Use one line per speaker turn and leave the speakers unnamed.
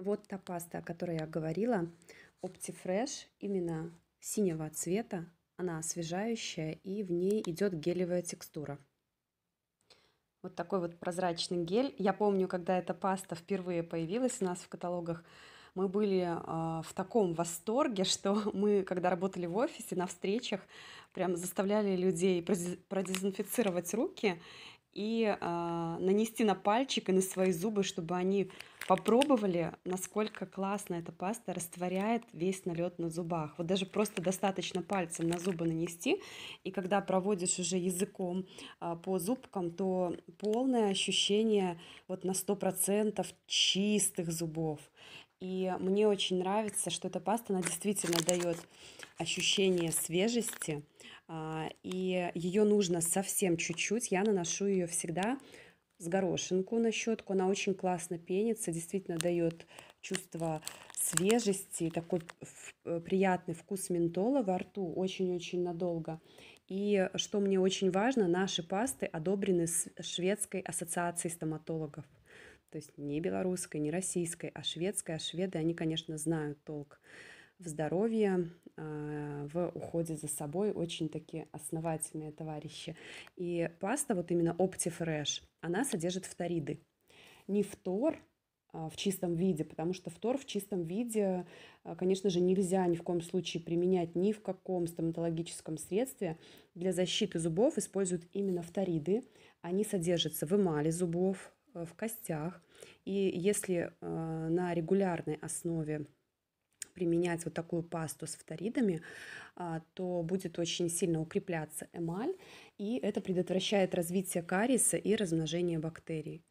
Вот та паста, о которой я говорила, OptiFresh, именно синего цвета. Она освежающая и в ней идет гелевая текстура. Вот такой вот прозрачный гель. Я помню, когда эта паста впервые появилась у нас в каталогах, мы были э, в таком восторге, что мы, когда работали в офисе, на встречах, прям заставляли людей продезинфицировать руки и а, нанести на пальчик и на свои зубы, чтобы они попробовали, насколько классно эта паста растворяет весь налет на зубах. Вот даже просто достаточно пальцем на зубы нанести, и когда проводишь уже языком а, по зубкам, то полное ощущение вот на 100% чистых зубов. И мне очень нравится, что эта паста, она действительно дает ощущение свежести, а, и ее нужно совсем чуть-чуть. Я наношу ее всегда с горошинку на щетку. Она очень классно пенится, действительно дает чувство свежести, такой э, приятный вкус ментола во рту очень-очень надолго. И что мне очень важно, наши пасты одобрены с Шведской ассоциацией стоматологов. То есть не белорусской, не российской, а шведской. А шведы, они, конечно, знают толк в здоровье, а, в уходе за собой очень такие основательные товарищи. И паста, вот именно OptiFresh, она содержит фториды. Не фтор, а, в чистом виде, потому что фтор в чистом виде, а, конечно же, нельзя ни в коем случае применять ни в каком стоматологическом средстве. Для защиты зубов используют именно фториды. Они содержатся в эмали зубов, э, в костях. И если э, на регулярной основе применять вот такую пасту с фторидами, а, то будет очень сильно укрепляться эмаль, и это предотвращает развитие кариеса и размножение бактерий.